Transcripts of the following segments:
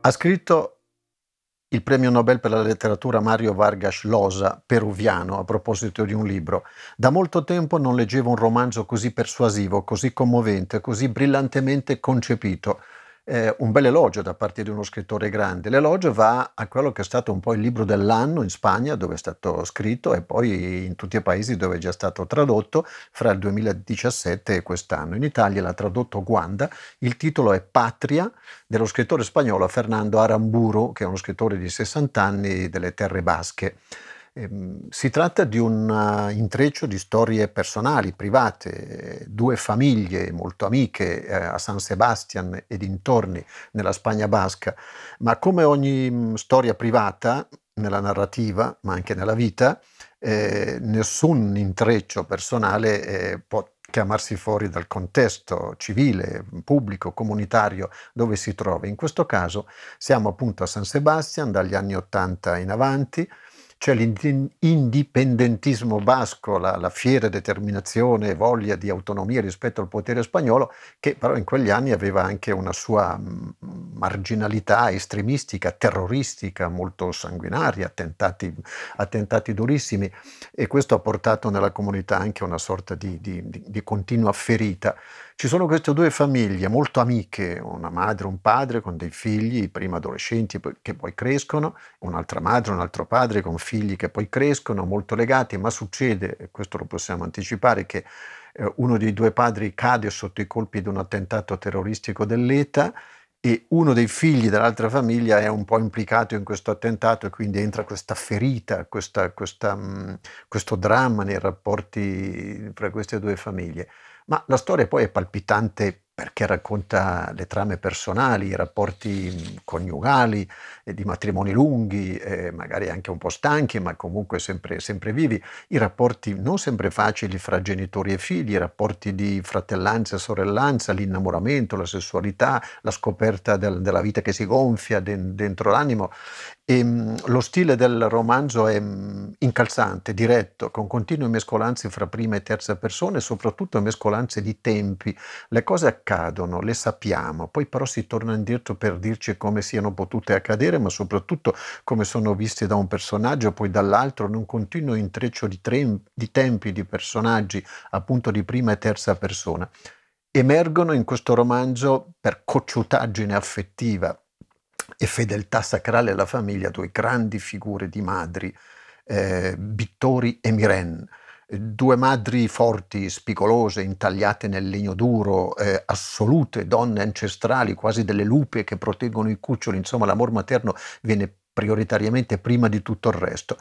Ha scritto il premio Nobel per la letteratura Mario Vargas Llosa, peruviano, a proposito di un libro. Da molto tempo non leggevo un romanzo così persuasivo, così commovente, così brillantemente concepito eh, un bel elogio da parte di uno scrittore grande. L'elogio va a quello che è stato un po' il libro dell'anno in Spagna, dove è stato scritto, e poi in tutti i paesi dove è già stato tradotto fra il 2017 e quest'anno. In Italia l'ha tradotto Guanda, il titolo è Patria dello scrittore spagnolo Fernando Aramburu, che è uno scrittore di 60 anni delle terre basche. Ehm, si tratta di un eh, intreccio di storie personali, private, eh, due famiglie molto amiche eh, a San Sebastian e dintorni nella Spagna basca, ma come ogni mm, storia privata, nella narrativa, ma anche nella vita, eh, nessun intreccio personale eh, può chiamarsi fuori dal contesto civile, pubblico, comunitario dove si trova. In questo caso siamo appunto a San Sebastian dagli anni 80 in avanti, c'è cioè l'indipendentismo basco, la, la fiera determinazione e voglia di autonomia rispetto al potere spagnolo, che però in quegli anni aveva anche una sua marginalità estremistica, terroristica, molto sanguinaria, attentati, attentati, durissimi e questo ha portato nella comunità anche a una sorta di, di, di continua ferita. Ci sono queste due famiglie molto amiche, una madre e un padre con dei figli, prima adolescenti che poi crescono, un'altra madre, un altro padre con figli che poi crescono, molto legati, ma succede, e questo lo possiamo anticipare, che eh, uno dei due padri cade sotto i colpi di un attentato terroristico dell'ETA e uno dei figli dell'altra famiglia è un po' implicato in questo attentato e quindi entra questa ferita, questa, questa, mm, questo dramma nei rapporti fra queste due famiglie. Ma la storia poi è palpitante perché racconta le trame personali, i rapporti mm, coniugali, eh, di matrimoni lunghi, eh, magari anche un po' stanchi, ma comunque sempre, sempre, vivi, i rapporti non sempre facili fra genitori e figli, i rapporti di fratellanza e sorellanza, l'innamoramento, la sessualità, la scoperta del, della vita che si gonfia de, dentro l'animo e, ehm, lo stile del romanzo è mm, incalzante, diretto, con continue mescolanze fra prima e terza persona e soprattutto mescolanze di tempi. Le cose accadono, le sappiamo, poi però si torna indietro per dirci come siano potute accadere, ma soprattutto come sono viste da un personaggio, poi dall'altro, in un continuo intreccio di, tre, di tempi, di personaggi, appunto di prima e terza persona. Emergono in questo romanzo per cocciutaggine affettiva, e fedeltà sacrale alla famiglia, due grandi figure di madri, eh, Bittori e Miren. Due madri forti, spigolose, intagliate nel legno duro, eh, assolute, donne ancestrali, quasi delle lupe che proteggono i cuccioli, insomma l'amor materno viene prioritariamente prima di tutto il resto.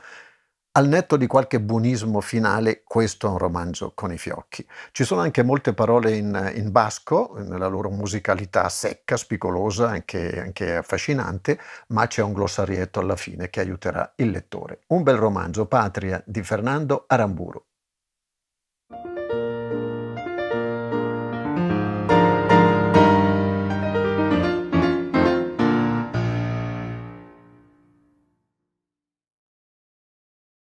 Al netto di qualche buonismo finale, questo è un romanzo con i fiocchi. Ci sono anche molte parole in, in basco, nella loro musicalità secca, spicolosa, anche, anche affascinante, ma c'è un glossarietto alla fine che aiuterà il lettore. Un bel romanzo, Patria, di Fernando Aramburu.